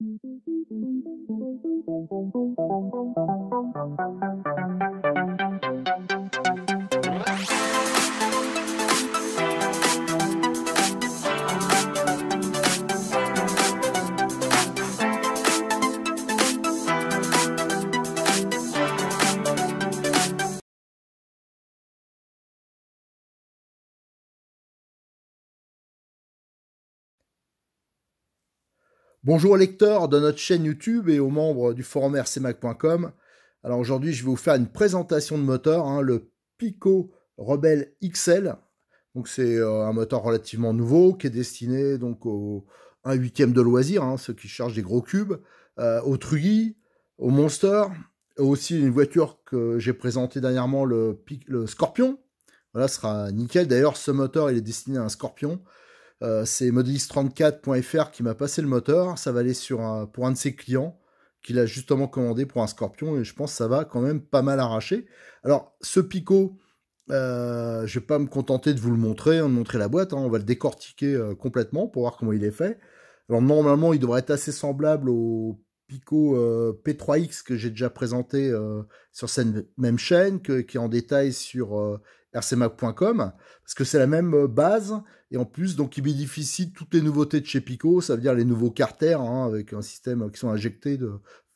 Thank you. Bonjour aux lecteurs de notre chaîne YouTube et aux membres du forum rcmac.com. Alors aujourd'hui, je vais vous faire une présentation de moteur, hein, le Pico Rebel XL. Donc c'est euh, un moteur relativement nouveau qui est destiné donc au 8 huitième de loisir, hein, ceux qui chargent des gros cubes, Aux euh, au aux au Monster, aussi une voiture que j'ai présentée dernièrement, le, le Scorpion. Voilà, ce sera nickel. D'ailleurs, ce moteur, il est destiné à un Scorpion. Euh, c'est modelix34.fr qui m'a passé le moteur. Ça va aller sur pour un de ses clients qu'il a justement commandé pour un Scorpion et je pense que ça va quand même pas mal arracher. Alors ce picot, euh, je vais pas me contenter de vous le montrer, hein, de montrer la boîte. Hein. on va le décortiquer euh, complètement pour voir comment il est fait. Alors normalement, il devrait être assez semblable au Pico euh, P3X que j'ai déjà présenté sur cette même chaîne, qui est en détail sur rcmac.com parce que c'est la même euh, base et en plus donc il bénéficie de toutes les nouveautés de chez Pico, ça veut dire les nouveaux carters hein, avec un système euh, qui sont injectés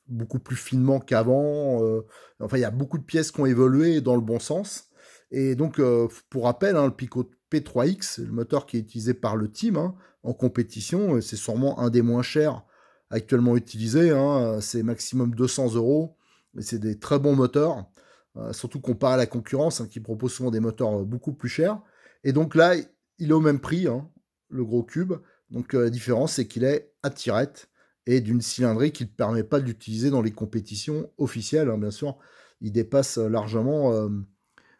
beaucoup plus finement qu'avant. Euh. enfin, il y a beaucoup de pièces qui ont évolué dans le bon sens. Et donc, pour rappel, hein, le Pico P3X, le moteur qui est utilisé par le team hein, en compétition, c'est sûrement un des moins chers actuellement utilisés. c'est maximum 200 euros. Mais c'est des très bons moteurs. Euh, surtout qu'on à la concurrence hein, qui propose souvent des moteurs euh, beaucoup plus chers. Et donc là, il est au même prix, hein, le gros cube. Donc euh, la différence, c'est qu'il est à tirette et d'une cylindrée qui ne permet pas d'utiliser dans les compétitions officielles. Hein, bien sûr, il dépasse largement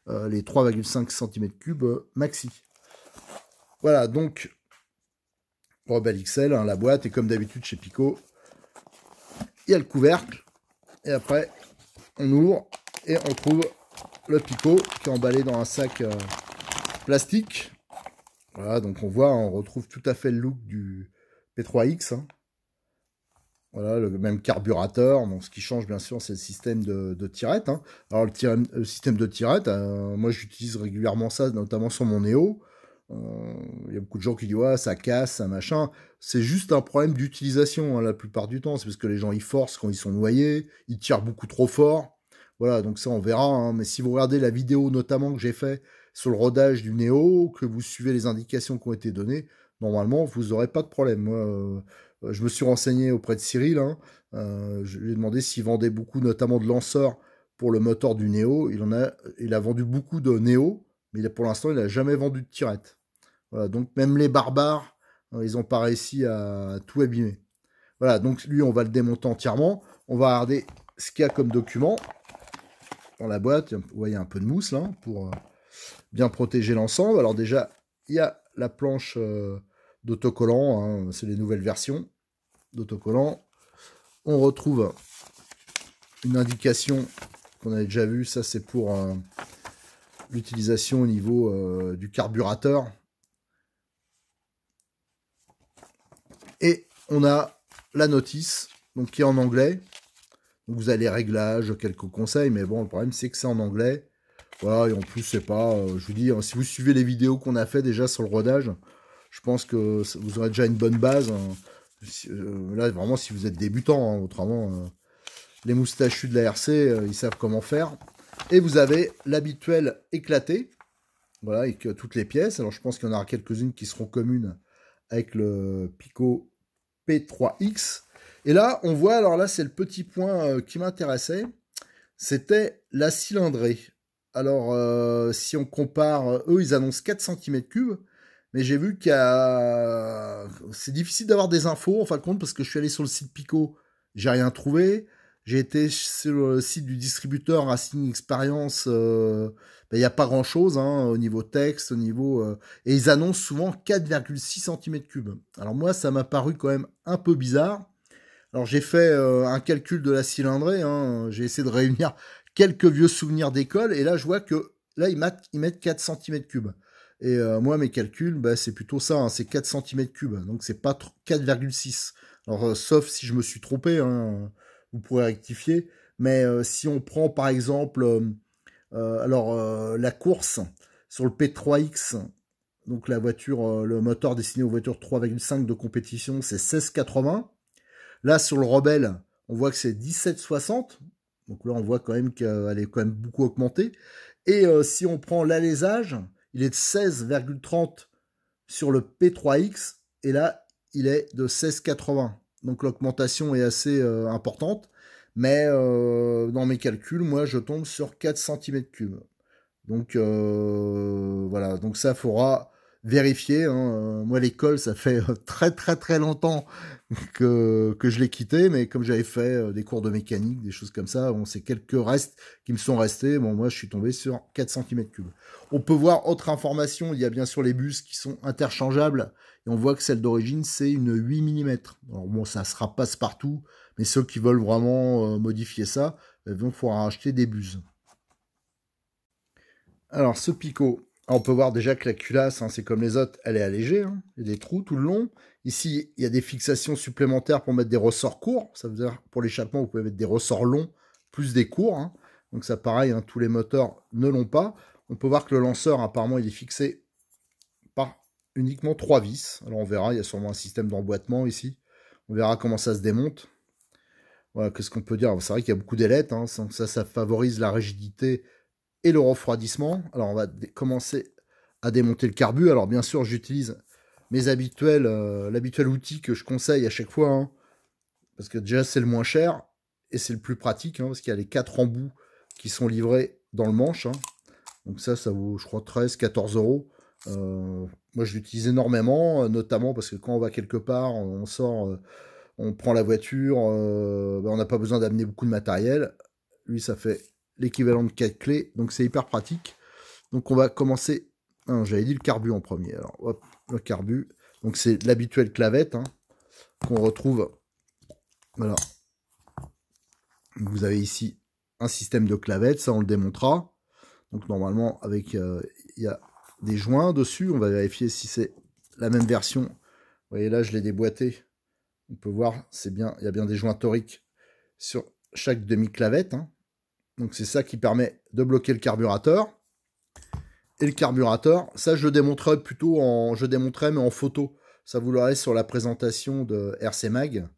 les 3,5 cm3 maxi. Voilà, donc Rebel XL, la boîte, et comme d'habitude chez Pico, il y a le couvercle, et après on ouvre et on trouve le picot qui est emballé dans un sac euh, plastique. Voilà, donc on voit, on retrouve tout à fait le look du P3X. Hein. Voilà, le même carburateur. Donc, ce qui change, bien sûr, c'est le système de, tirette. Hein. Alors, le, système de tirette, euh, moi, j'utilise régulièrement ça, notamment sur mon Neo. Euh, il y a beaucoup de gens qui disent ouais, ça casse, ça machin. C'est juste un problème d'utilisation hein, la plupart du temps. C'est parce que les gens ils forcent quand ils sont noyés, ils tirent beaucoup trop fort. Voilà, donc ça on verra. Hein. Mais si vous regardez la vidéo notamment que j'ai fait sur le rodage du Néo, que vous suivez les indications qui ont été données, normalement vous n'aurez pas de problème. Euh, je me suis renseigné auprès de Cyril. Hein. Euh, je lui ai demandé s'il vendait beaucoup, notamment de lanceurs pour le moteur du Néo. Il en a, il a vendu beaucoup de Néo, mais pour l'instant il n'a jamais vendu de tirette. Voilà, donc même les barbares, euh, ils n'ont pas réussi à tout abîmer. Voilà, donc lui, on va le démonter entièrement. On va regarder ce qu'il y a comme document dans la boîte, vous voyez un peu de mousse là, hein, pour euh, bien protéger l'ensemble. Alors déjà, il y a la planche euh, d'autocollant, hein, c'est les nouvelles versions d'autocollant. On retrouve une indication qu'on avait déjà vue, ça c'est pour euh, l'utilisation au niveau du carburateur. Et on a la notice, donc qui est en anglais, vous avez les réglages, quelques conseils, mais bon, le problème c'est que c'est en anglais. Voilà, et en plus, c'est pas, euh, je vous dis, hein, si vous suivez les vidéos qu'on a fait déjà sur le rodage, je pense que vous aurez déjà une bonne base. Hein. Euh, là, vraiment, si vous êtes débutant, hein, autrement, euh, les moustachus de la RC, ils savent comment faire. Et vous avez l'habituel éclaté, voilà, avec toutes les pièces. Alors, je pense qu'il y en aura quelques-unes qui seront communes avec le Pico P3X. Et là, on voit, alors là, c'est le petit point euh, qui m'intéressait, c'était la cylindrée. Alors, euh, si on compare, euh, eux, ils annoncent 4 cm3, mais j'ai vu qu'il y a... C'est difficile d'avoir des infos, en fin de compte, parce que je suis allé sur le site Pico, j'ai rien trouvé. J'ai été sur le site du distributeur Racing Experience, ben, il n'y a pas grand-chose hein, au niveau texte, au niveau... et ils annoncent souvent 4,6 cm3. Alors moi, ça m'a paru quand même un peu bizarre. Alors j'ai fait euh, un calcul de la cylindrée, hein. j'ai essayé de réunir quelques vieux souvenirs d'école, et là je vois que là ils, mettent, ils mettent 4 cm3. Et euh, moi mes calculs, bah, c'est plutôt ça, hein. c'est 4 cm3, donc c'est pas 4,6. Alors euh, sauf si je me suis trompé, hein. vous pourrez rectifier, mais si on prend par exemple alors la course sur le P3X, donc la voiture, le moteur destiné aux voitures 3,5 de compétition, c'est 16,80. Là, sur le Rebel, on voit que c'est 17,60. Donc là, on voit quand même qu'elle est quand même beaucoup augmentée. Et euh, si on prend l'alésage, il est de 16,30 sur le P3X. Et là, il est de 16,80. Donc l'augmentation est assez euh, importante. Mais euh, dans mes calculs, moi, je tombe sur 4 cm3. Donc voilà, donc ça fera vérifier. Hein, euh, moi, l'école, ça fait euh, très très très longtemps que, que je l'ai quitté, mais comme j'avais fait euh, des cours de mécanique, des choses comme ça, on sait quelques restes qui me sont restés. Bon, moi, je suis tombé sur 4 cm3. On peut voir autre information. Il y a bien sûr les bus qui sont interchangeables. Et on voit que celle d'origine, c'est une 8 mm. Alors bon, ça sera passe-partout, mais ceux qui veulent vraiment modifier ça, vont eh faudra acheter des buses. Alors, ce picot, ah, on peut voir déjà que la culasse, hein, c'est comme les autres, elle est allégée. Hein. Il y a des trous tout le long. Ici, il y a des fixations supplémentaires pour mettre des ressorts courts. Ça veut dire pour l'échappement, vous pouvez mettre des ressorts longs plus des courts. Hein. Donc ça, pareil, tous les moteurs ne l'ont pas. On peut voir que le lanceur, apparemment, il est fixé par uniquement trois vis. Alors on verra, il y a sûrement un système d'emboîtement ici. On verra comment ça se démonte. Voilà, qu'est-ce qu'on peut dire C'est vrai qu'il y a beaucoup d'ailettes. ça, ça favorise la rigidité et le refroidissement. Alors on va commencer à démonter le carbu. Alors bien sûr j'utilise mes habituels, euh, l'habituel outil que je conseille à chaque fois, hein, parce que déjà c'est le moins cher et c'est le plus pratique, hein, parce qu'il y a les quatre embouts qui sont livrés dans le manche. Hein. Donc ça, ça vaut je crois 13, 14 euros. Euh, moi, je l'utilise énormément, euh, notamment parce que quand on va quelque part, on sort, on prend la voiture, ben, on n'a pas besoin d'amener beaucoup de matériel. Lui, ça fait l'équivalent de 4 clés. Donc c'est hyper pratique. Donc on va commencer. Hein, j'avais dit le carbu en premier. Alors hop, le carbu. Donc c'est l'habituelle clavette hein, qu'on retrouve. Voilà. Vous avez ici un système de clavette, ça on le démontra, Donc normalement avec euh, il y a des joints dessus. On va vérifier si c'est la même version. Vous voyez là, je l'ai déboîté. On peut voir, c'est bien, il y a bien des joints toriques sur chaque demi-clavette. Hein. Donc c'est ça qui permet de bloquer le carburateur. Et le carburateur, ça je le démontrerai plutôt en, je démontrerai mais en photo. Ça vous sur la présentation de RC Mag.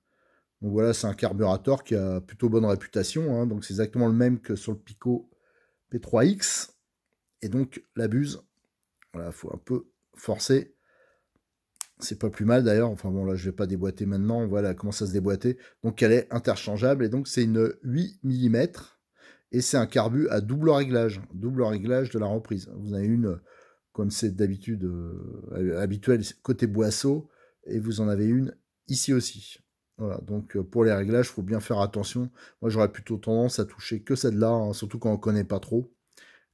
Donc voilà, c'est un carburateur qui a plutôt bonne réputation. Hein. donc c'est exactement le même que sur le Pico P3X. Et donc la buse, voilà, faut un peu forcer. C'est pas plus mal d'ailleurs. Enfin bon, là je vais pas déboîter maintenant. Voilà comment ça se déboîter. Donc elle est interchangeable et donc c'est une 8 mm et c'est un carbu à double réglage, double réglage de la reprise. Vous avez une, euh, comme c'est d'habitude euh, habituel, côté boisseau, et vous en avez une ici aussi. Voilà, donc euh, pour les réglages, il faut bien faire attention. Moi, j'aurais plutôt tendance à toucher que celle-là, hein, surtout quand on ne connaît pas trop.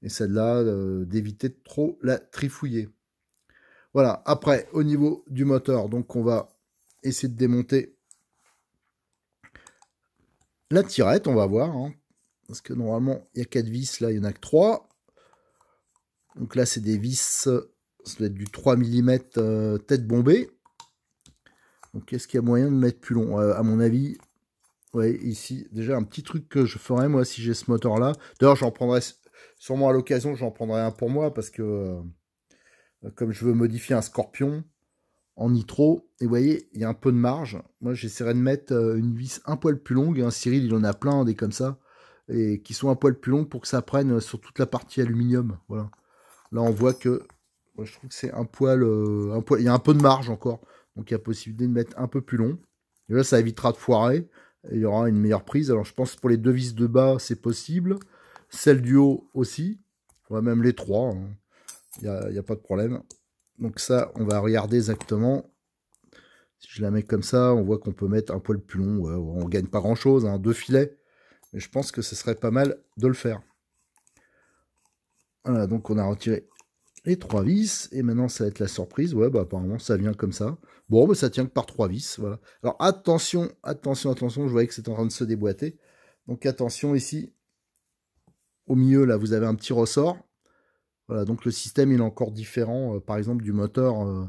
Et celle-là, d'éviter de trop la trifouiller. Voilà, après, au niveau du moteur, donc on va essayer de démonter la tirette, on va voir, hein. Parce que normalement, il y a 4 vis, là, il n'y en a que 3. Donc là, c'est des vis, ça doit être du 3 mm euh, tête bombée. Donc quest ce qu'il y a moyen de mettre plus long euh, À mon avis, ouais, ici, déjà un petit truc que je ferais, moi, si j'ai ce moteur-là. D'ailleurs, j'en prendrais sûrement à l'occasion, j'en prendrai un pour moi, parce que euh, comme je veux modifier un scorpion en nitro, et vous voyez, il y a un peu de marge. Moi, j'essaierai de mettre une vis un poil plus longue. Hein. Cyril, il en a plein, des comme ça et qui sont un poil plus longs pour que ça prenne sur toute la partie aluminium. Voilà. Là, on voit que je trouve que c'est un poil, euh, un poil. Il y a un peu de marge encore, donc il y a possibilité de mettre un peu plus long. Et là, ça évitera de foirer. il y aura une meilleure prise. Alors, je pense que pour les deux vis de bas, c'est possible. Celle du haut aussi. va même les trois. Hein. Il n'y a, pas de problème. Donc ça, on va regarder exactement. Si je la mets comme ça, on voit qu'on peut mettre un poil plus long. on gagne pas grand-chose. Hein. Deux filets. Mais je pense que ce serait pas mal de le faire. Voilà, donc on a retiré les trois vis. Et maintenant, ça va être la surprise. Ouais, bah apparemment, ça vient comme ça. Bon, mais bah, ça tient que par trois vis. Voilà. Alors attention, attention, attention. Je voyais que c'est en train de se déboîter. Donc attention ici. Au milieu, là, vous avez un petit ressort. Voilà, donc le système, il est encore différent, euh, par exemple, du moteur euh,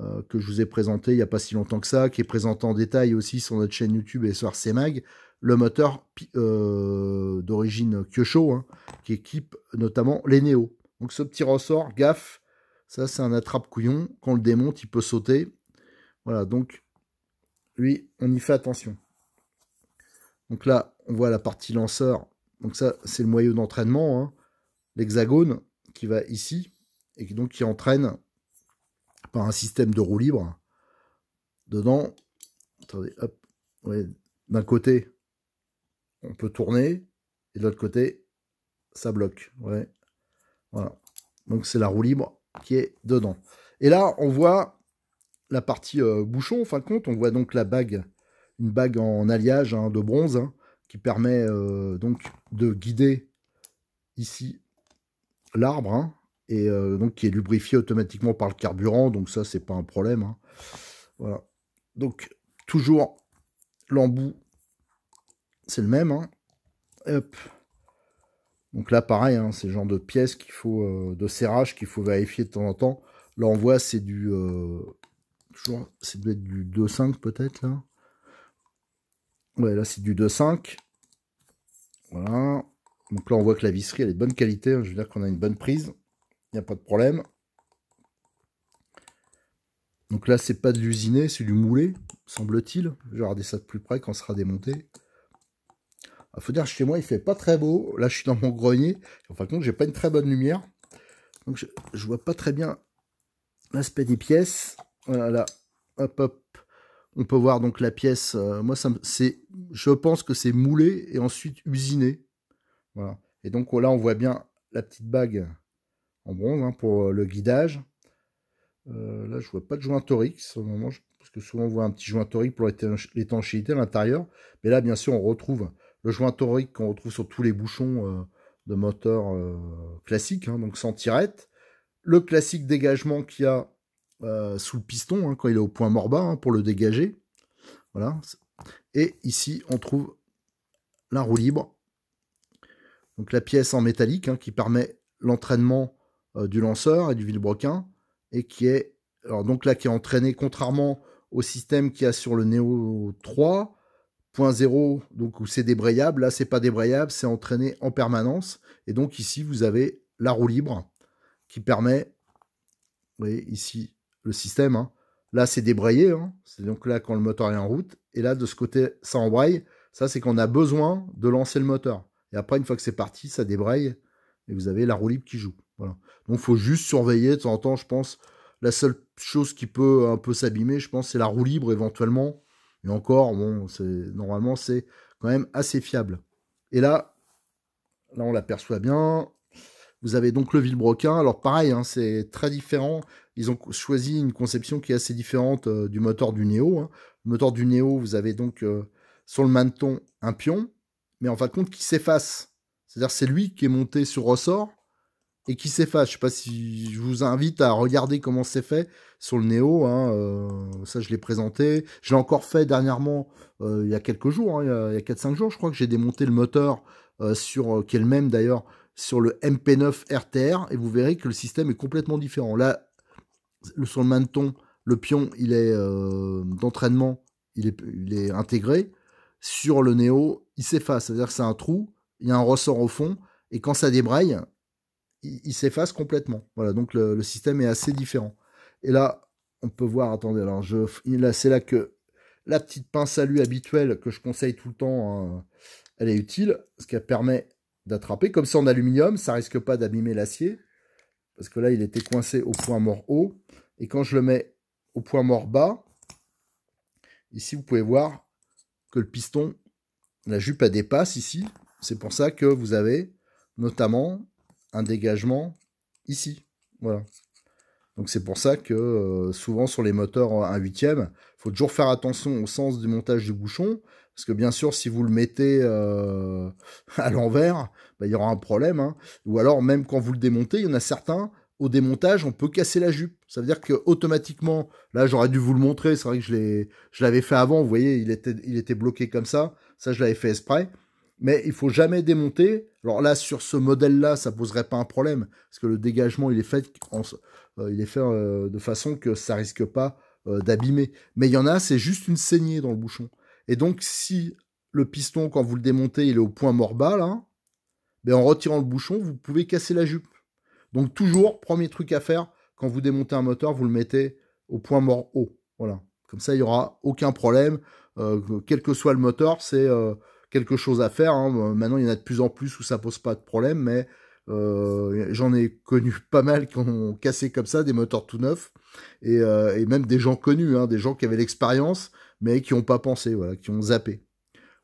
euh, que je vous ai présenté il n'y a pas si longtemps que ça, qui est présenté en détail aussi sur notre chaîne YouTube et sur RCMag le moteur euh, d'origine Kyosho, hein, qui équipe notamment les Neo. Donc ce petit ressort, gaffe, ça c'est un attrape-couillon, quand on le démonte, il peut sauter. Voilà, donc lui, on y fait attention. Donc là, on voit la partie lanceur, donc ça c'est le moyeu d'entraînement, hein, l'hexagone qui va ici, et donc qui entraîne par un système de roue libre. Dedans, attendez, hop, d'un côté, on peut tourner, et de l'autre côté, ça bloque. Ouais. Voilà. Donc c'est la roue libre qui est dedans. Et là, on voit la partie euh, bouchon, en fin de compte, on voit donc la bague, une bague en alliage hein, de bronze, hein, qui permet euh, donc de guider ici l'arbre, hein, et euh, donc qui est lubrifié automatiquement par le carburant, donc ça, c'est pas un problème. Voilà. Donc, toujours l'embout c'est le même. Hein. Donc là, pareil, hein, c'est le genre de pièces qu'il faut, euh, de serrage qu'il faut vérifier de temps en temps. Là, on voit, c'est du, c'est euh, peut-être du 2.5 peut-être là. Ouais, là, c'est du 2.5. Voilà. Donc là, on voit que la visserie, elle est de bonne qualité. Hein. Je veux dire qu'on a une bonne prise. Il n'y a pas de problème. Donc là, c'est pas de l'usiné, c'est du moulé, semble-t-il. Je vais regarder ça de plus près quand ça sera démonté. Ah, dire que chez moi, il fait pas très beau. Là, je suis dans mon grenier. En fin de compte, j'ai pas une très bonne lumière. Donc, je, ne vois pas très bien l'aspect des pièces. Voilà, là. Hop, hop. On peut voir donc la pièce. Euh, moi, c'est, je pense que c'est moulé et ensuite usiné. Voilà. Et donc, là, on voit bien la petite bague en bronze hein, pour euh, le guidage. Euh, là, je vois pas de joint torix parce que souvent on voit un petit joint torique pour l'étanchéité à l'intérieur. Mais là, bien sûr, on retrouve le joint torique qu'on retrouve sur tous les bouchons euh, de moteur euh, classique, hein, donc sans tirette. Le classique dégagement qu'il y a euh, sous le piston hein, quand il est au point mort bas hein, pour le dégager. Voilà. Et ici, on trouve la roue libre. Donc la pièce en métallique qui permet l'entraînement du lanceur et du vilebrequin et qui est alors donc là qui est entraîné contrairement au système qu'il y a sur le Neo 3 Point donc où c'est débrayable, là c'est pas débrayable, c'est entraîné en permanence. Et donc ici vous avez la roue libre qui permet, vous voyez ici le système, hein. là c'est débrayé, hein. c'est donc là quand le moteur est en route, et là de ce côté ça embraye, ça c'est qu'on a besoin de lancer le moteur. Et après une fois que c'est parti, ça débraye et vous avez la roue libre qui joue. Voilà. Donc faut juste surveiller de temps en temps, je pense. La seule chose qui peut un peu s'abîmer, je pense, c'est la roue libre éventuellement et encore, bon, c'est normalement c'est quand même assez fiable. Et là, là on l'aperçoit bien. Vous avez donc le Villebroquin. Alors pareil, hein, c'est très différent. Ils ont choisi une conception qui est assez différente euh, du moteur du Néo. Hein. Le moteur du Néo, vous avez donc euh, sur le menton un pion, mais en fin de compte qui s'efface. C'est-à-dire c'est lui qui est monté sur ressort et qui s'efface. Je sais pas si je vous invite à regarder comment c'est fait sur le Néo. Hein, euh, ça, je l'ai présenté. Je l'ai encore fait dernièrement, euh, il y a quelques jours, hein, il y a, 4-5 jours, je crois que j'ai démonté le moteur euh, sur qui est le même d'ailleurs sur le MP9 RTR et vous verrez que le système est complètement différent. Là, sur le maneton, le pion, il est d'entraînement, il est, intégré. Sur le Néo, il s'efface, c'est-à-dire que c'est un trou, il y a un ressort au fond. Et quand ça débraille, il, s'efface complètement. Voilà, donc le, système est assez différent. Et là, on peut voir, attendez, alors je, là, c'est là que la petite pince à lui habituelle que je conseille tout le temps, hein, elle est utile, ce qui permet d'attraper. Comme c'est en aluminium, ça risque pas d'abîmer l'acier, parce que là, il était coincé au point mort haut. Et quand je le mets au point mort bas, ici, vous pouvez voir que le piston, la jupe, elle dépasse ici. C'est pour ça que vous avez notamment un dégagement ici. Voilà. Donc c'est pour ça que euh, souvent sur les moteurs 1 huitième, e faut toujours faire attention au sens du montage du bouchon. Parce que bien sûr, si vous le mettez euh, à l'envers, bah, il y aura un problème. Hein. Ou alors, même quand vous le démontez, il y en a certains, au démontage, on peut casser la jupe. Ça veut dire que automatiquement, là j'aurais dû vous le montrer, c'est vrai que je l'avais fait avant, vous voyez, il était, il était bloqué comme ça, ça je l'avais fait exprès mais il faut jamais démonter. Alors là, sur ce modèle-là, ça poserait pas un problème, parce que le dégagement, il est fait, euh, il est fait euh, de façon que ça risque pas euh, d'abîmer. Mais il y en a, c'est juste une saignée dans le bouchon. Et donc, si le piston, quand vous le démontez, il est au point mort bas, là, ben, en retirant le bouchon, vous pouvez casser la jupe. Donc toujours, premier truc à faire, quand vous démontez un moteur, vous le mettez au point mort haut. Voilà. Comme ça, il n'y aura aucun problème. quel que soit le moteur, c'est quelque chose à faire. Hein. Euh, maintenant, il y en a de plus en plus où ça pose pas de problème, mais euh, j'en ai connu pas mal qui ont cassé comme ça des moteurs tout neufs et, euh, même des gens connus, hein, des gens qui avaient l'expérience mais qui n'ont pas pensé, voilà, qui ont zappé.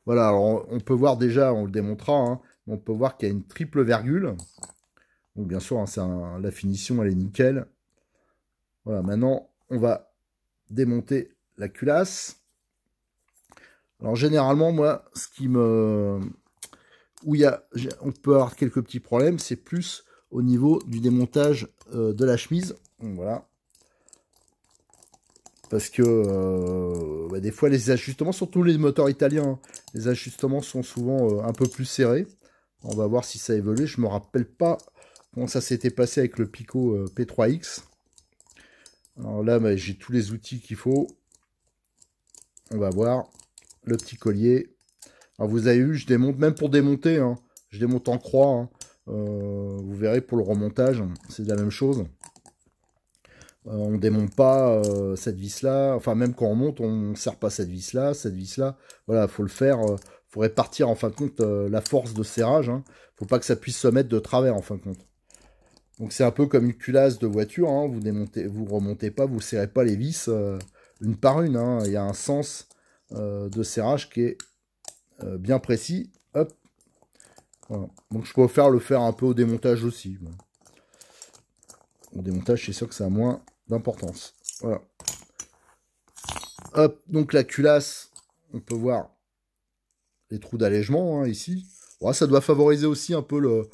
Voilà, alors on, peut voir déjà, on le démontrera, hein, on peut voir qu'il y a une triple virgule. Donc bien sûr, un, la finition elle est nickel. Voilà, maintenant on va démonter la culasse. Alors généralement, moi, ce qui me... Où il y a, on peut avoir quelques petits problèmes, c'est plus au niveau du démontage euh, de la chemise. voilà. Parce que euh, bah, des fois, les ajustements, surtout les moteurs italiens, hein, les ajustements sont souvent euh, un peu plus serrés. On va voir si ça évolue. Je me rappelle pas comment ça s'était passé avec le Pico P3X. Alors là, j'ai tous les outils qu'il faut. On va voir le petit collier. vous avez vu, je démonte, même pour démonter, hein. je démonte en croix. Hein. Euh, vous verrez pour le remontage, c'est la même chose. Euh, on démonte pas euh, cette vis là, enfin même quand on monte, on serre pas cette vis là, cette vis là. Voilà, faut le faire, faut répartir en fin de compte la force de serrage. Hein. Faut pas que ça puisse se mettre de travers en fin de compte. Donc c'est un peu comme une culasse de voiture, vous démontez, vous remontez pas, vous serrez pas les vis une par une. Il ya y a un sens euh, de serrage qui est euh, bien précis. Hop. Donc je faire le faire un peu au démontage aussi. Au démontage, c'est sûr que ça a moins d'importance. Voilà. donc la culasse, on peut voir les trous d'allègement hein, ici. ça doit favoriser aussi un peu le,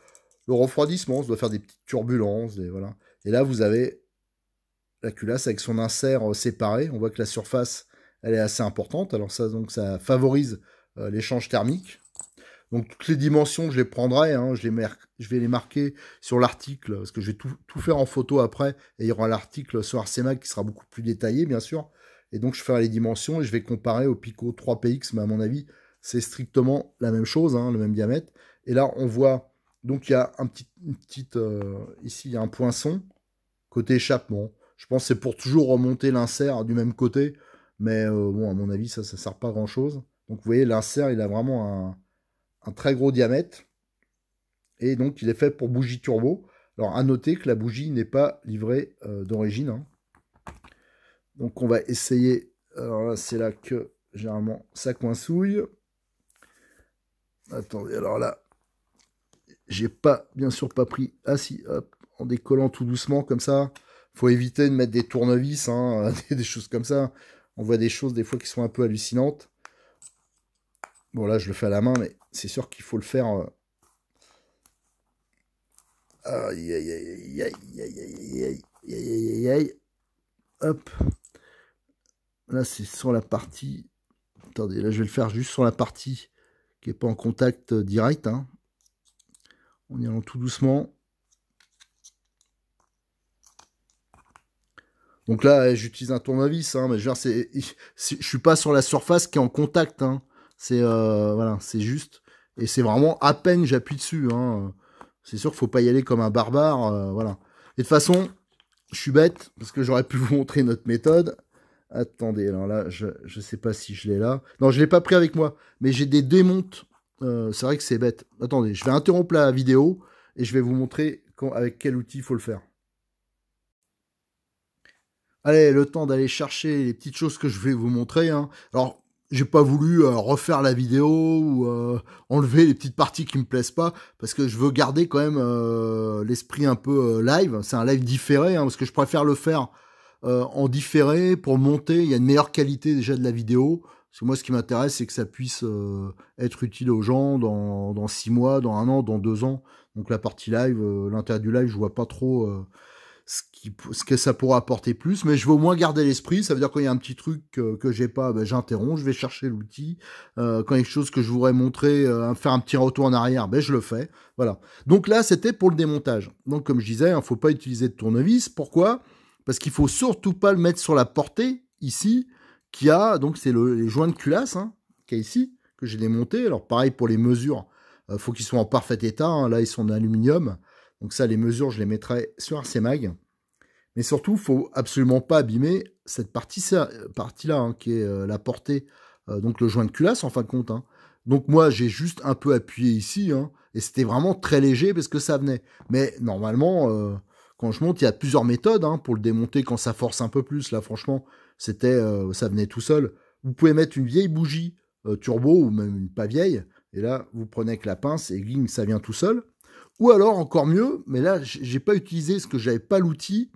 refroidissement, ça doit faire des petites turbulences. voilà. Et là, vous avez la culasse avec son insert euh, séparé. On voit que la surface elle est assez importante. Alors ça, donc, ça favorise euh, l'échange thermique. Donc toutes les dimensions, je les prendrai, hein. je, les vais les marquer sur l'article, parce que je vais tout, faire en photo après, et il y aura l'article sur Arsenal qui sera beaucoup plus détaillé, bien sûr. Et donc je ferai les dimensions et je vais comparer au Pico 3PX, mais à mon avis, c'est strictement la même chose, hein, le même diamètre. Et là, on voit, donc il y a un petit, petite, euh, ici, il y a un poinçon, côté échappement. Je pense que c'est pour toujours remonter l'insert du même côté, mais euh, bon, à mon avis, ça ne sert pas grand chose. Donc vous voyez, l'insert, il a vraiment un, très gros diamètre. Et donc il est fait pour bougie turbo. Alors à noter que la bougie n'est pas livrée euh, d'origine. Hein. Donc on va essayer. Alors là, c'est là que généralement ça coinsouille. Attendez, alors là, j'ai pas, bien sûr, pas pris. Ah si, en décollant tout doucement comme ça. Faut éviter de mettre des tournevis, hein, des choses comme ça on voit des choses des fois qui sont un peu hallucinantes. Bon, là, je le fais à la main, mais c'est sûr qu'il faut le faire. Aïe Aïe, aïe, aïe, aïe, aïe, aïe, aïe, aïe, Hop. Là, c'est sur la partie. Attendez, là, je vais le faire juste sur la partie qui n'est pas en contact direct. On y allant tout doucement. Donc là, j'utilise un tournevis, hein, mais je veux je suis pas sur la surface qui est en contact. Hein. C'est euh, voilà, c'est juste. Et c'est vraiment à peine j'appuie dessus. Hein. C'est sûr qu'il faut pas y aller comme un barbare. Euh, voilà. Et de toute façon, je suis bête, parce que j'aurais pu vous montrer notre méthode. Attendez, alors là, je ne sais pas si je l'ai là. Non, je ne l'ai pas pris avec moi, mais j'ai des démontes. Euh, c'est vrai que c'est bête. Attendez, je vais interrompre la vidéo et je vais vous montrer quand, avec quel outil il faut le faire. Allez, le temps d'aller chercher les petites choses que je vais vous montrer. Hein. Alors, j'ai pas voulu euh, refaire la vidéo ou euh, enlever les petites parties qui me plaisent pas parce que je veux garder quand même euh, l'esprit un peu live. C'est un live différé hein, parce que je préfère le faire en différé pour monter. Il y a une meilleure qualité déjà de la vidéo. Parce que moi, ce qui m'intéresse, c'est que ça puisse être utile aux gens dans, dans six mois, dans un an, dans deux ans. Donc la partie live, l'intérêt du live, je vois pas trop ce, que ça pourra apporter plus, mais je veux au moins garder l'esprit. Ça veut dire quand il y a un petit truc que, que j'ai pas, ben, j'interromps, je vais chercher l'outil. Euh, quand il y a quelque chose que je voudrais montrer, euh, faire un petit retour en arrière, ben je le fais. Voilà. Donc là, c'était pour le démontage. Donc comme je disais, il hein, faut pas utiliser de tournevis. Pourquoi Parce qu'il faut surtout pas le mettre sur la portée ici, qui a donc c'est le, les joints de culasse hein, qui est ici que j'ai démonté. Alors pareil pour les mesures, euh, faut qu'ils soient en parfait état. Hein. Là, ils sont en aluminium. Donc ça, les mesures, je les mettrai sur CMAG. Mais surtout, faut absolument pas abîmer cette partie-là, partie hein, là qui est euh, la portée, euh, donc le joint de culasse en fin de compte. Hein. Donc moi, j'ai juste un peu appuyé ici, hein, et c'était vraiment très léger parce que ça venait. Mais normalement, euh, quand je monte, il y a plusieurs méthodes pour le démonter quand ça force un peu plus. Là, franchement, c'était, ça venait tout seul. Vous pouvez mettre une vieille bougie turbo ou même une pas vieille, et là, vous prenez avec la pince et ça vient tout seul. Ou alors, encore mieux, mais là, je n'ai pas utilisé ce que j'avais pas l'outil.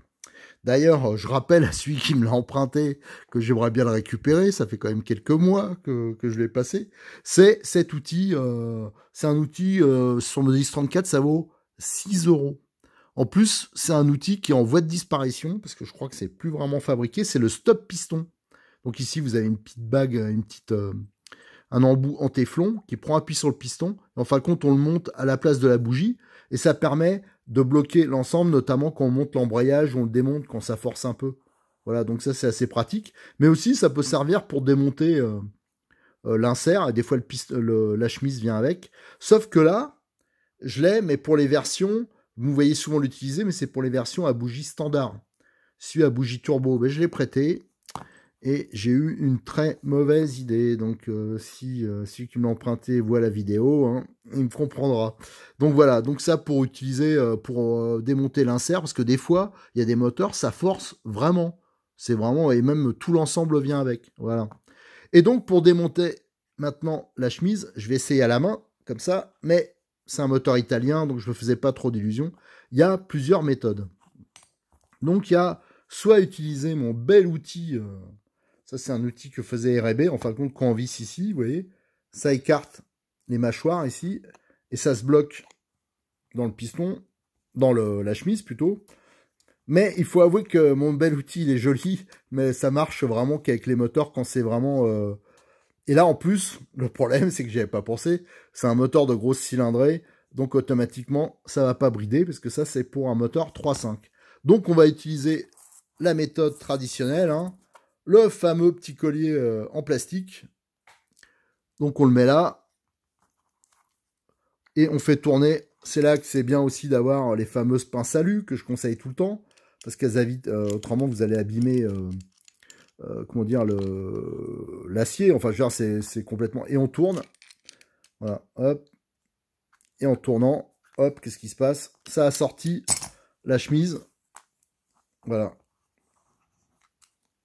D'ailleurs, euh, je rappelle à celui qui me l'a emprunté que j'aimerais bien le récupérer. Ça fait quand même quelques mois que, je l'ai passé. C'est cet outil. Euh, c'est un outil euh, sur x 34, ça vaut 6 euros. En plus, c'est un outil qui est en voie de disparition parce que je crois que c'est plus vraiment fabriqué. C'est le stop piston. Donc ici, vous avez une petite bague, euh, une petite, un embout en téflon qui prend appui sur le piston. En fin de compte, on le monte à la place de la bougie. Et ça permet de bloquer l'ensemble, notamment quand on monte l'embrayage, on le démonte quand ça force un peu. Voilà, donc ça c'est assez pratique. Mais aussi ça peut mmh. servir pour démonter euh, euh, l'insert, et des fois le la chemise vient avec. Sauf que là, je l'ai, mais pour les versions, vous voyez souvent l'utiliser, mais c'est pour les versions à bougie standard. Celui à bougie turbo, mais ben, je l'ai prêté, et j'ai eu une très mauvaise idée. Donc euh, si tu euh, celui qui me l'a emprunté voit la vidéo, hein, il me comprendra. Donc voilà, donc ça pour utiliser, euh, pour démonter l'insert, parce que des fois, il y a des moteurs, ça force vraiment. C'est vraiment, et même tout l'ensemble vient avec. Voilà. Et donc pour démonter maintenant la chemise, je vais essayer à la main, comme ça, mais c'est un moteur italien, donc je ne me faisais pas trop d'illusions. Il y a plusieurs méthodes. Donc il y a soit utiliser mon bel outil ça, c'est un outil que faisait R&B. En fin de compte, quand on visse ici, vous voyez, ça écarte les mâchoires ici, et ça se bloque dans le piston, dans la chemise plutôt. Mais il faut avouer que mon bel outil, il est joli, mais ça marche vraiment qu'avec les moteurs quand c'est vraiment... Euh, et là, en plus, le problème, c'est que j'avais pas pensé. C'est un moteur de grosse cylindrée, donc automatiquement, ça va pas brider, parce que ça, c'est pour un moteur 3.5. Donc, on va utiliser la méthode traditionnelle, hein, le fameux petit collier euh, en plastique. Donc on le met là et on fait tourner. C'est là que c'est bien aussi d'avoir les fameuses pinces à que je conseille tout le temps parce qu'elles évitent. Euh, autrement, vous allez abîmer. Euh, comment dire le l'acier enfin je veux dire c'est complètement et on tourne voilà hop et en tournant hop qu'est-ce qui se passe ça a sorti la chemise voilà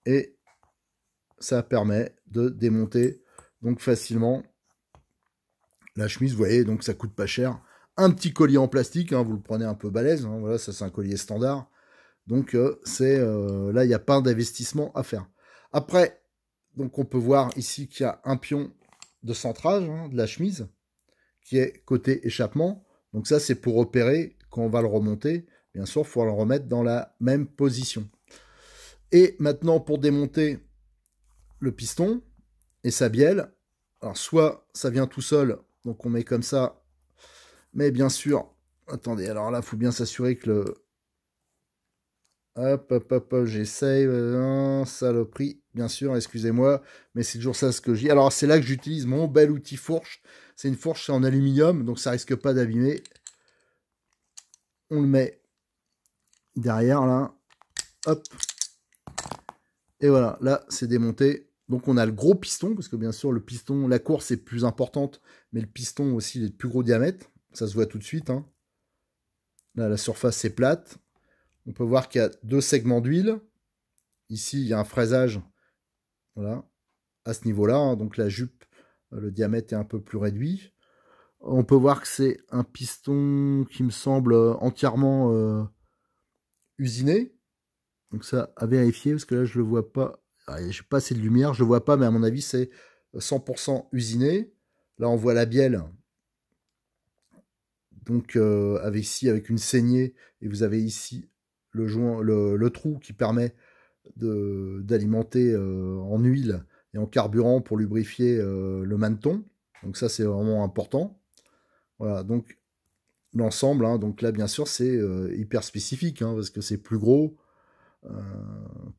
et ça permet de démonter donc facilement la chemise. Vous voyez, donc ça coûte pas cher. Un petit collier en plastique, hein, vous le prenez un peu balèze. Hein, voilà, ça c'est un collier standard. Donc euh, c'est euh, là, il n'y a pas d'investissement à faire. Après, donc on peut voir ici qu'il y a un pion de centrage hein, de la chemise qui est côté échappement. Donc ça, c'est pour opérer quand on va le remonter. Bien sûr, il faut le remettre dans la même position. Et maintenant, pour démonter le piston et sa bielle. Alors soit ça vient tout seul, donc on met comme ça, mais bien sûr, attendez, alors là, faut bien s'assurer que le... Hop, hop, hop, j'essaye, euh, saloperie, bien sûr, excusez-moi, mais c'est toujours ça ce que j'ai. Alors c'est là que j'utilise mon bel outil fourche. C'est une fourche en aluminium, donc ça risque pas d'abîmer. On le met derrière là, hop, et voilà, là c'est démonté. Donc on a le gros piston, parce que bien sûr le piston, la course est plus importante, mais le piston aussi il est de plus gros diamètre, ça se voit tout de suite. Hein. Là la surface est plate. On peut voir qu'il y a deux segments d'huile. Ici il y a un fraisage, voilà, à ce niveau-là. Hein. Donc la jupe, euh, le diamètre est un peu plus réduit. On peut voir que c'est un piston qui me semble euh, entièrement euh, usiné. Donc ça à vérifier, parce que là je le vois pas ah, je sais pas assez de lumière, je ne vois pas, mais à mon avis, c'est 100% usiné. Là, on voit la bielle. Donc, euh, avec ici, avec une saignée, et vous avez ici le, joint, le, trou qui permet d'alimenter euh, en huile et en carburant pour lubrifier euh, le manneton. Donc ça, c'est vraiment important. Voilà, donc l'ensemble, hein, donc là, bien sûr, c'est hyper spécifique, hein, parce que c'est plus gros,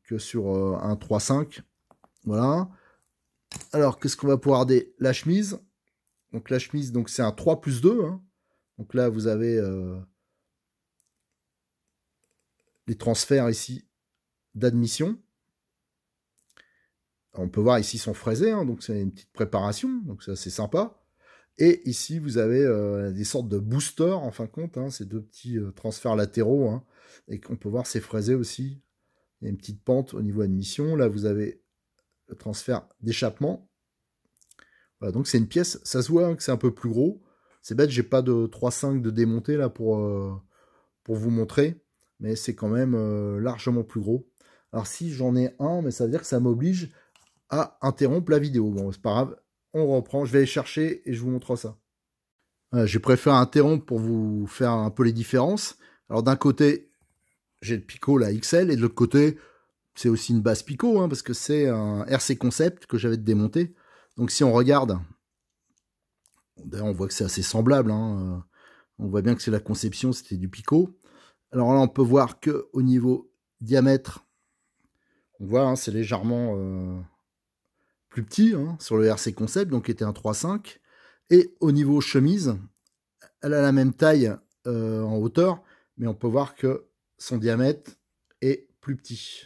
que sur euh, un 3-5. Voilà. Alors, qu'est-ce qu'on va pouvoir dire La chemise. Donc, la chemise, donc c'est un 3 plus 2. Hein. Donc là, vous avez euh, les transferts ici d'admission. On peut voir ici, son sont fraisés. Hein. donc, c'est une petite préparation. Donc, c'est sympa. Et ici, vous avez euh, des sortes de boosters, en fin de compte. Hein. ces deux petits transferts latéraux. et qu'on peut voir, c'est fraisés aussi il y a une petite pente au niveau admission. Là, vous avez le transfert d'échappement. Voilà, donc c'est une pièce. Ça se voit hein, que c'est un peu plus gros. C'est bête, j'ai pas de 3.5 de démonté là pour, euh, pour vous montrer. Mais c'est quand même euh, largement plus gros. Alors si j'en ai un, mais ça veut dire que ça m'oblige à interrompre la vidéo. Bon, c'est pas grave. On reprend. Je vais aller chercher et je vous montre ça. j'ai préféré interrompre pour vous faire un peu les différences. Alors d'un côté, j'ai le Pico, la XL, et de l'autre côté, c'est aussi une base Pico, hein, parce que c'est un RC Concept que j'avais démonté, Donc si on regarde, d'ailleurs on voit que c'est assez semblable, hein, euh, on voit bien que c'est la conception, c'était du Pico. Alors là, on peut voir que au niveau diamètre, on voit, hein, c'est légèrement euh, plus petit sur le RC Concept, donc qui était un 3.5. Et au niveau chemise, elle a la même taille euh, en hauteur, mais on peut voir que son diamètre est plus petit.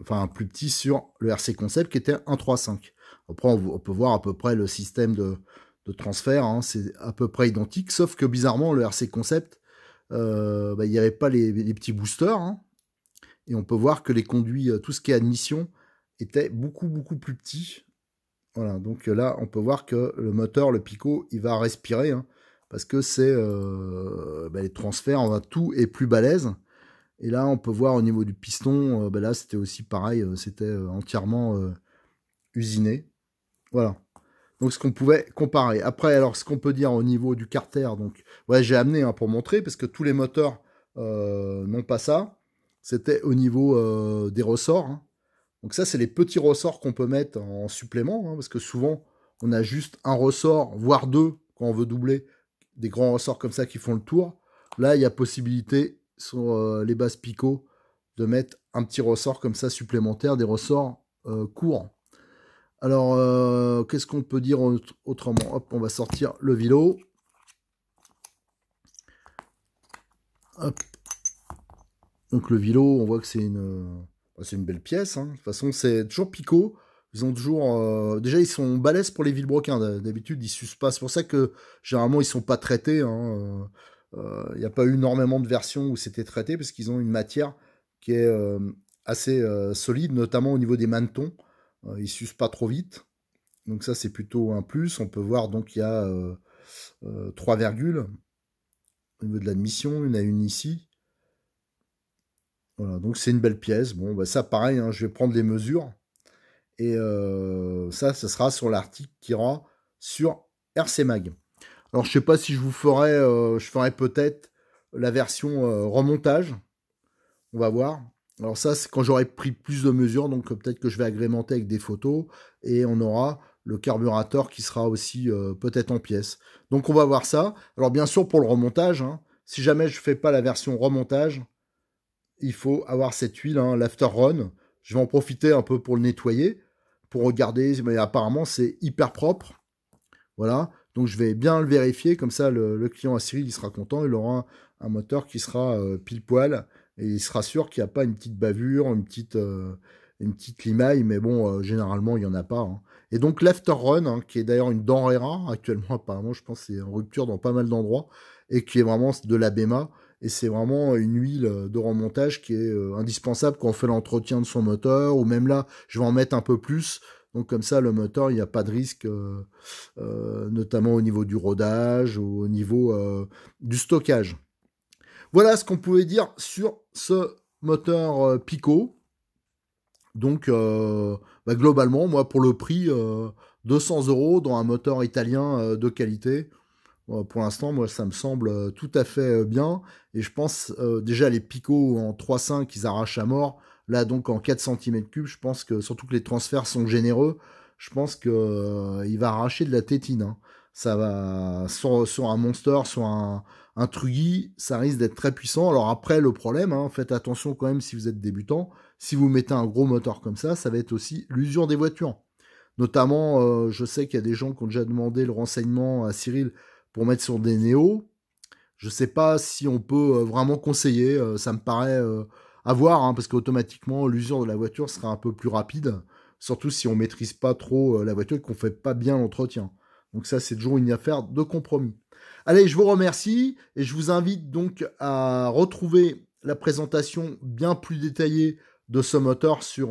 Enfin, plus petit sur le RC Concept qui était 1.3.5. Après, on, peut voir à peu près le système de, transfert. Hein. C'est à peu près identique, sauf que bizarrement, le RC Concept, euh, bah, il n'y avait pas les, petits boosters. Hein. et on peut voir que les conduits, euh, tout ce qui est admission, était beaucoup, beaucoup plus petit. Voilà, donc euh, là, on peut voir que le moteur, le picot, il va respirer. Hein parce que c'est euh, bah, les transferts, on tout est plus balèze. Et là, on peut voir au niveau du piston, euh, bah, là c'était aussi pareil, euh, c'était entièrement usiné. Voilà. Donc ce qu'on pouvait comparer. Après, alors ce qu'on peut dire au niveau du carter, donc ouais, j'ai amené hein, pour montrer parce que tous les moteurs n'ont pas ça. C'était au niveau des ressorts. Hein. Donc ça, c'est les petits ressorts qu'on peut mettre en supplément hein, parce que souvent on a juste un ressort, voire deux quand on veut doubler des grands ressorts comme ça qui font le tour. Là, il y a possibilité sur euh, les bases picots de mettre un petit ressort comme ça supplémentaire, des ressorts euh, courants. Alors, euh, qu'est-ce qu'on peut dire autrement Hop, on va sortir le vilo. Hop. Donc le vélo, on voit que c'est une, bah, une belle pièce. Hein. De toute façon, c'est toujours picot. Ils ont toujours. Euh, déjà, ils sont balèzes pour les broquins. D'habitude, ils s'usent pas. C'est pour ça que généralement, ils sont pas traités. Hein, euh, euh, il n'y a pas eu énormément de versions où c'était traité parce qu'ils ont une matière qui est assez solide, notamment au niveau des manetons. ils s'usent pas trop vite. Donc, ça, c'est plutôt un plus. On peut voir, donc, il y a trois virgules au niveau de l'admission. Il y en a une ici. Voilà, donc c'est une belle pièce. Bon, bah, ça, pareil, hein, je vais prendre les mesures et euh, ça, ce sera sur l'article qui ira sur RC Mag. Alors, je ne sais pas si je vous ferai, euh, je ferai peut-être la version euh, remontage. On va voir. Alors ça, c'est quand j'aurai pris plus de mesures, donc peut-être que je vais agrémenter avec des photos et on aura le carburateur qui sera aussi peut-être en pièce. Donc on va voir ça. Alors bien sûr pour le remontage, hein, si jamais je ne fais pas la version remontage, il faut avoir cette huile, hein, l'after run. Je vais en profiter un peu pour le nettoyer, pour regarder. Mais apparemment, c'est hyper propre. Voilà. Donc je vais bien le vérifier, comme ça le, client à Cyril il sera content, il aura un, moteur qui sera euh, pile poil et il sera sûr qu'il n'y a pas une petite bavure, une petite, euh, une petite limaille, mais bon, euh, généralement il n'y en a pas. Hein. Et donc l'after run, hein, qui est d'ailleurs une denrée rare actuellement, apparemment je pense c'est en rupture dans pas mal d'endroits et qui est vraiment de la BEMA. Et c'est vraiment une huile euh, de remontage qui est euh, indispensable quand on fait l'entretien de son moteur, ou même là, je vais en mettre un peu plus. Donc comme ça, le moteur, il n'y a pas de risque, euh, notamment au niveau du rodage, ou au niveau du stockage. Voilà ce qu'on pouvait dire sur ce moteur Pico. Donc bah, globalement, moi, pour le prix, 200 euros dans un moteur italien de qualité, euh, pour l'instant, moi, ça me semble euh, tout à fait euh, bien. Et je pense déjà les picots en 3.5, ils arrachent à mort. Là, donc en 4 cm3, je pense que, surtout que les transferts sont généreux, je pense qu'il va arracher de la tétine. Hein. Ça va sur, un monster, sur un, un ça risque d'être très puissant. Alors après, le problème, hein, faites attention quand même si vous êtes débutant. Si vous mettez un gros moteur comme ça, ça va être aussi l'usure des voitures. Notamment, je sais qu'il y a des gens qui ont déjà demandé le renseignement à Cyril pour mettre sur des néos. Je sais pas si on peut euh, vraiment conseiller. Euh, ça me paraît euh, à voir, hein, parce qu'automatiquement, l'usure de la voiture sera un peu plus rapide, surtout si on maîtrise pas trop la voiture et qu'on fait pas bien l'entretien. Donc ça, c'est toujours une affaire de compromis. Allez, je vous remercie et je vous invite donc à retrouver la présentation bien plus détaillée de ce moteur sur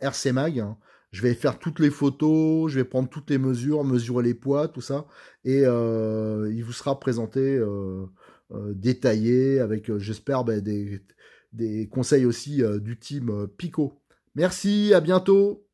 RC Mag. Hein, je vais faire toutes les photos, je vais prendre toutes les mesures, mesurer les poids, tout ça, et euh, il vous sera présenté euh, euh, détaillé avec, j'espère, ben, des, des, conseils aussi du team Pico. Merci, à bientôt.